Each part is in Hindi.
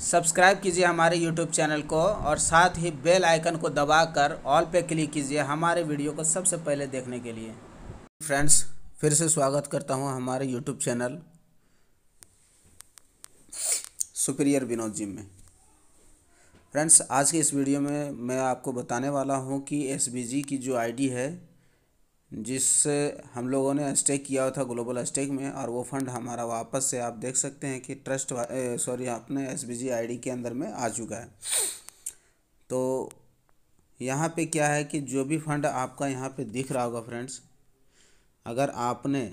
सब्सक्राइब कीजिए हमारे यूट्यूब चैनल को और साथ ही बेल आइकन को दबाकर ऑल पे क्लिक कीजिए हमारे वीडियो को सबसे पहले देखने के लिए फ्रेंड्स फिर से स्वागत करता हूँ हमारे YouTube channel superior Vinod ji में फ्रेंड्स आज के इस वीडियो में मैं आपको बताने वाला हूँ कि एस की जो आई है जिससे हम लोगों ने स्टेक किया था ग्लोबल स्टेक में और वो फंड हमारा वापस से आप देख सकते हैं कि ट्रस्ट सॉरी अपने एस बी के अंदर में आ चुका है तो यहाँ पे क्या है कि जो भी फंड आपका यहाँ पे दिख रहा होगा फ्रेंड्स अगर आपने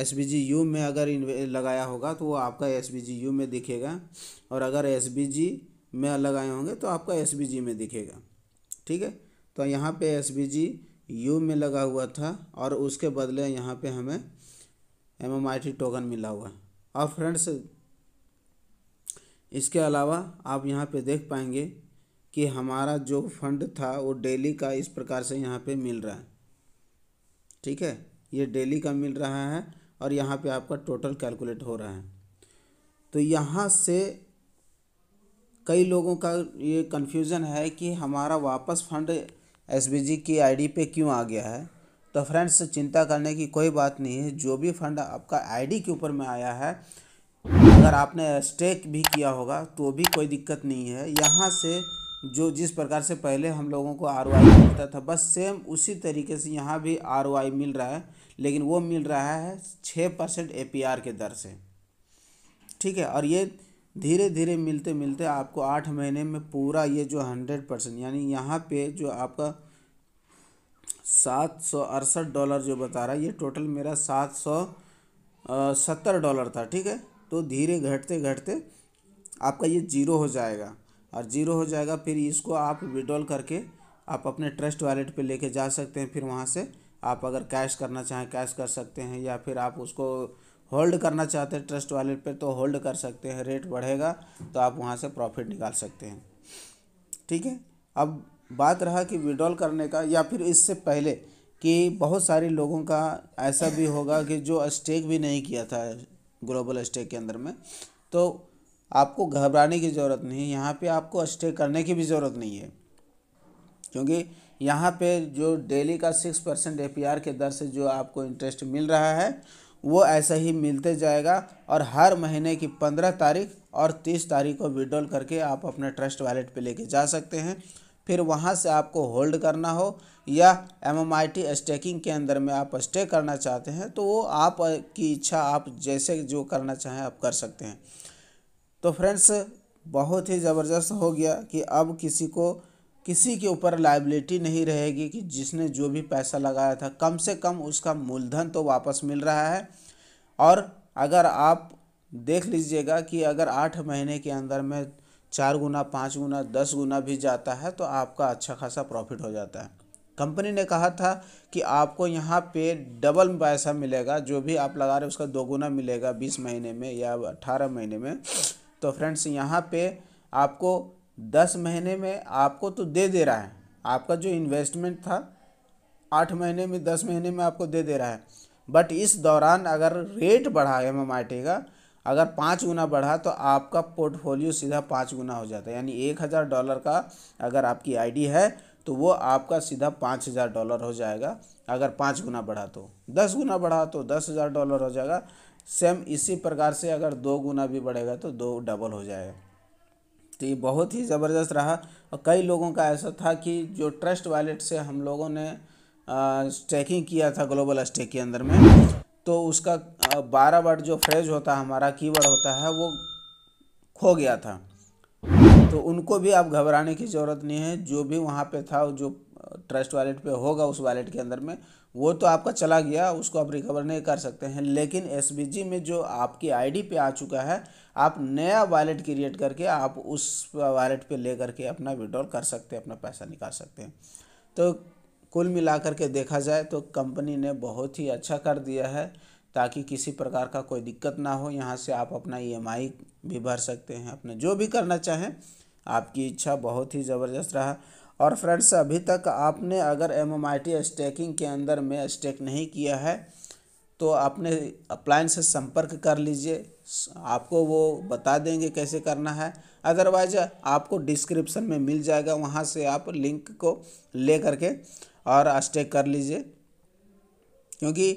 एस बी जी यू में अगर लगाया होगा तो वो आपका एस बी जी यू में दिखेगा और अगर एस बी जी में लगाए होंगे तो आपका एस बी जी में दिखेगा ठीक है तो यहाँ पे एस बी जी यू में लगा हुआ था और उसके बदले यहाँ पे हमें एम एम टोकन मिला हुआ है और फ्रेंड्स इसके अलावा आप यहाँ पे देख पाएंगे कि हमारा जो फंड था वो डेली का इस प्रकार से यहाँ पे मिल रहा है ठीक है ये डेली का मिल रहा है और यहाँ पे आपका टोटल कैलकुलेट हो रहा है तो यहाँ से कई लोगों का ये कन्फ्यूज़न है कि हमारा वापस फंड एस की आईडी पे क्यों आ गया है तो फ्रेंड्स चिंता करने की कोई बात नहीं है जो भी फंड आपका आईडी के ऊपर में आया है अगर आपने स्टेक भी किया होगा तो भी कोई दिक्कत नहीं है यहाँ से जो जिस प्रकार से पहले हम लोगों को आर मिलता था बस सेम उसी तरीके से यहाँ भी आर मिल रहा है लेकिन वो मिल रहा है छः परसेंट ए के दर से ठीक है और ये धीरे धीरे मिलते मिलते आपको आठ महीने में पूरा ये जो हंड्रेड परसेंट यानी यहाँ पे जो आपका सात सौ अड़सठ डॉलर जो बता रहा है ये टोटल मेरा सात सौ सत्तर डॉलर था ठीक है तो धीरे घटते घटते आपका ये जीरो हो जाएगा और जीरो हो जाएगा फिर इसको आप विड्रॉल करके आप अपने ट्रस्ट वॉलेट पे लेके जा सकते हैं फिर वहाँ से आप अगर कैश करना चाहें कैश कर सकते हैं या फिर आप उसको होल्ड करना चाहते हैं ट्रस्ट वॉलेट पे तो होल्ड कर सकते हैं रेट बढ़ेगा तो आप वहाँ से प्रॉफिट निकाल सकते हैं ठीक है अब बात रहा कि विड्रॉल करने का या फिर इससे पहले कि बहुत सारे लोगों का ऐसा भी होगा कि जो स्टेक भी नहीं किया था ग्लोबल स्टेक के अंदर में तो आपको घबराने की ज़रूरत नहीं यहाँ पे आपको स्टे करने की भी ज़रूरत नहीं है क्योंकि यहाँ पे जो डेली का सिक्स परसेंट ए के दर से जो आपको इंटरेस्ट मिल रहा है वो ऐसा ही मिलते जाएगा और हर महीने की पंद्रह तारीख और तीस तारीख को विड्रॉल करके आप अपने ट्रस्ट वैलेट पे लेके जा सकते हैं फिर वहाँ से आपको होल्ड करना हो या M M I T staking के अंदर में आप स्टे करना चाहते हैं तो वो आप की इच्छा आप जैसे जो करना चाहें आप कर सकते हैं तो फ्रेंड्स बहुत ही ज़बरदस्त हो गया कि अब किसी को किसी के ऊपर लाइबिलिटी नहीं रहेगी कि जिसने जो भी पैसा लगाया था कम से कम उसका मूलधन तो वापस मिल रहा है और अगर आप देख लीजिएगा कि अगर आठ महीने के अंदर में चार गुना पाँच गुना दस गुना भी जाता है तो आपका अच्छा खासा प्रॉफिट हो जाता है कंपनी ने कहा था कि आपको यहाँ पे डबल पैसा मिलेगा जो भी आप लगा रहे उसका दो गुना मिलेगा बीस महीने में या अट्ठारह महीने में तो फ्रेंड्स यहाँ पे आपको दस महीने में आपको तो दे दे रहा है आपका जो इन्वेस्टमेंट था आठ महीने में दस महीने में आपको दे दे रहा है बट इस दौरान अगर रेट बढ़ा एम एम आई टी का अगर पाँच गुना बढ़ा तो आपका पोर्टफोलियो सीधा पाँच गुना हो जाता है यानी एक हज़ार डॉलर का अगर आपकी आई डी है तो वो आपका सीधा पाँच हज़ार डॉलर हो जाएगा अगर पाँच गुना बढ़ा तो दस गुना बढ़ा तो दस हज़ार डॉलर हो जाएगा सेम इसी प्रकार से अगर दो गुना भी बढ़ेगा तो दो डबल हो जाएगा तो ये बहुत ही ज़बरदस्त रहा और कई लोगों का ऐसा था कि जो ट्रस्ट वॉलेट से हम लोगों ने स्टेकिंग किया था ग्लोबल स्टेक के अंदर में तो उसका बारह वर्ड जो फ्रेज होता है हमारा कीवर्ड होता है वो खो गया था तो उनको भी आप घबराने की ज़रूरत नहीं है जो भी वहाँ पे था जो ट्रस्ट वॉलेट पे होगा उस वॉलेट के अंदर में वो तो आपका चला गया उसको आप रिकवर नहीं कर सकते हैं लेकिन एस में जो आपकी आईडी पे आ चुका है आप नया वॉलेट क्रिएट करके आप उस वॉलेट पे ले करके अपना विड्रॉल कर सकते हैं अपना पैसा निकाल सकते हैं तो कुल मिलाकर के देखा जाए तो कंपनी ने बहुत ही अच्छा कर दिया है ताकि किसी प्रकार का कोई दिक्कत ना हो यहाँ से आप अपना ई e भी भर सकते हैं अपना जो भी करना चाहें आपकी इच्छा बहुत ही ज़बरदस्त रहा और फ्रेंड्स अभी तक आपने अगर एम स्टेकिंग के अंदर में स्टेक नहीं किया है तो आपने अप्लाइन से संपर्क कर लीजिए आपको वो बता देंगे कैसे करना है अदरवाइज आपको डिस्क्रिप्शन में मिल जाएगा वहाँ से आप लिंक को ले करके और स्टेक कर लीजिए क्योंकि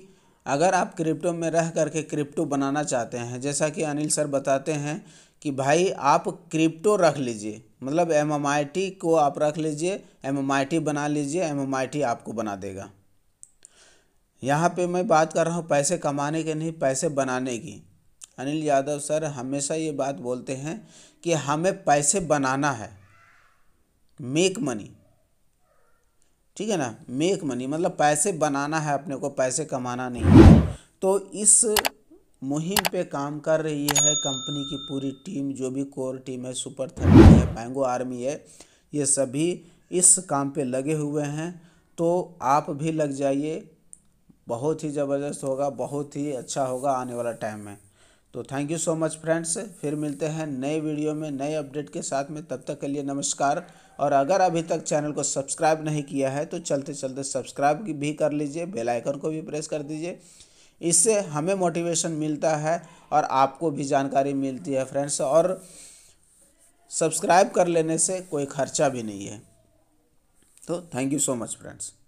अगर आप क्रिप्टो में रह करके क्रिप्टो बनाना चाहते हैं जैसा कि अनिल सर बताते हैं कि भाई आप क्रिप्टो रख लीजिए मतलब एम को आप रख लीजिए एम बना लीजिए एम आपको बना देगा यहाँ पे मैं बात कर रहा हूँ पैसे कमाने के नहीं पैसे बनाने की अनिल यादव सर हमेशा ये बात बोलते हैं कि हमें पैसे बनाना है मेक मनी ठीक है ना मेक मनी मतलब पैसे बनाना है अपने को पैसे कमाना नहीं तो इस मुहिम पे काम कर रही है कंपनी की पूरी टीम जो भी कोर टीम है सुपर थर्टी है पैंगो आर्मी है ये सभी इस काम पे लगे हुए हैं तो आप भी लग जाइए बहुत ही ज़बरदस्त होगा बहुत ही अच्छा होगा आने वाला टाइम में तो thank you so much friends फिर मिलते हैं नए वीडियो में नए अपडेट के साथ में तब तक के लिए नमस्कार और अगर अभी तक चैनल को सब्सक्राइब नहीं किया है तो चलते चलते सब्सक्राइब भी कर लीजिए बेल आइकन को भी प्रेस कर दीजिए इससे हमें मोटिवेशन मिलता है और आपको भी जानकारी मिलती है फ्रेंड्स और सब्सक्राइब कर लेने से कोई खर्चा भी नहीं है तो thank you so much friends